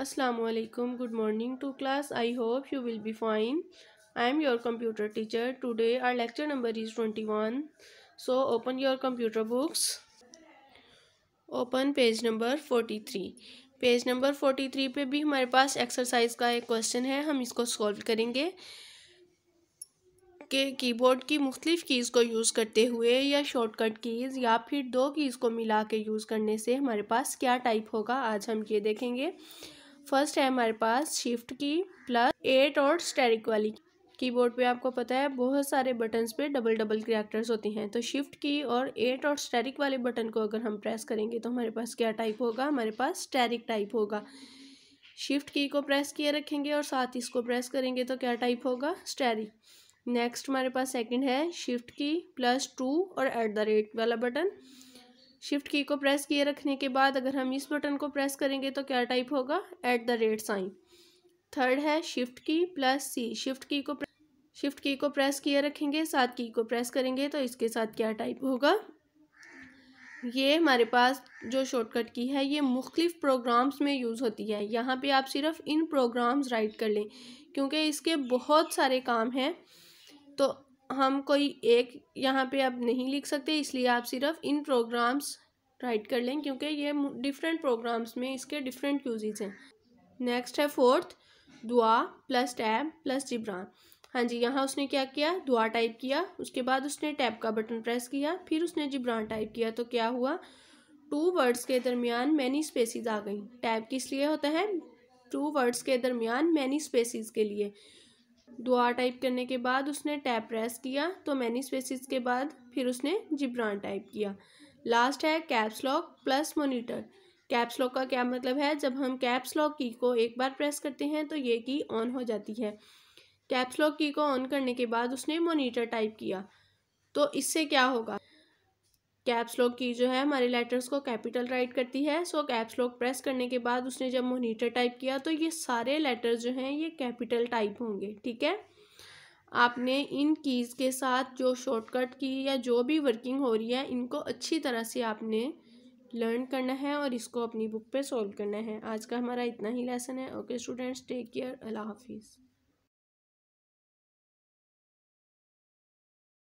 असलकम good morning to class I hope you will be fine I am your computer teacher today our lecture number is twenty one so open your computer books open page number forty three page number forty three पर भी हमारे पास exercise का एक question है हम इसको solve करेंगे के कीबोर्ड की मुख्तलिफ़ कीज़ को यूज़ करते हुए या शॉर्टकट कीज़ या फिर दो कीज़ को मिला के यूज़ करने से हमारे पास क्या टाइप होगा आज हम ये देखेंगे फर्स्ट है हमारे पास शिफ्ट की प्लस एट और स्टेरिक वाली कीबोर्ड पे आपको पता है बहुत सारे बटन्स पे डबल डबल करेक्टर्स होती हैं तो शिफ्ट की और एट और स्टेरिक वाले बटन को अगर हम प्रेस करेंगे तो हमारे पास क्या टाइप होगा हमारे पास स्टेरिक टाइप होगा शिफ्ट की को प्रेस किए रखेंगे और साथ इसको प्रेस करेंगे तो क्या टाइप होगा स्टेरिक नेक्स्ट हमारे पास सेकंड है शिफ्ट की प्लस टू और एट द रेट वाला बटन शिफ्ट की को प्रेस किए रखने के बाद अगर हम इस बटन को प्रेस करेंगे तो क्या टाइप होगा at the rate sign third है shift key plus C shift key को शिफ्ट की को प्रेस किए रखेंगे साथ की को प्रेस करेंगे तो इसके साथ क्या टाइप होगा ये हमारे पास जो शॉर्टकट की है ये मुख्तलिफ़ प्रोग्राम्स में यूज़ होती है यहाँ पे आप सिर्फ इन प्रोग्राम्स राइट कर लें क्योंकि इसके बहुत सारे काम हैं तो हम कोई एक यहाँ पे आप नहीं लिख सकते इसलिए आप सिर्फ इन प्रोग्राम्स राइट कर लें क्योंकि ये डिफरेंट प्रोग्राम्स में इसके डिफरेंट यूजेज हैं नेक्स्ट है फोर्थ दुआ प्लस टैब प्लस जिब्रान हाँ जी यहाँ उसने क्या किया दुआ टाइप किया उसके बाद उसने टैब का बटन प्रेस किया फिर उसने जिब्रान टाइप किया तो क्या हुआ टू वर्ड्स के दरमियान मैनी स्पेसिस आ गई टैब किस लिए होता है टू वर्ड्स के दरमियान मैनी स्पेसिस के लिए दुआ टाइप करने के बाद उसने टैप प्रेस किया तो मैनी स्पेसिस के बाद फिर उसने जिब्रान टाइप किया लास्ट है caps lock plus monitor caps lock का क्या मतलब है जब हम कैप्स लॉक की को एक बार प्रेस करते हैं तो ये की ऑन हो जाती है कैप्स लॉक की को ऑन करने के बाद उसने मोनीटर टाइप किया तो इससे क्या होगा कैप्स लॉक की जो है हमारे लेटर्स को कैपिटल राइट करती है सो कैप्स लॉक प्रेस करने के बाद उसने जब मोनीटर टाइप किया तो ये सारे लेटर्स जो हैं ये कैपिटल टाइप होंगे ठीक है आपने इन कीज़ के साथ जो शॉर्टकट की या जो भी वर्किंग हो रही है इनको अच्छी तरह से आपने लर्न करना है और इसको अपनी बुक पे सॉल्व करना है आज का हमारा इतना ही लेसन है ओके स्टूडेंट्स टेक केयर अल्लाह हाफिज़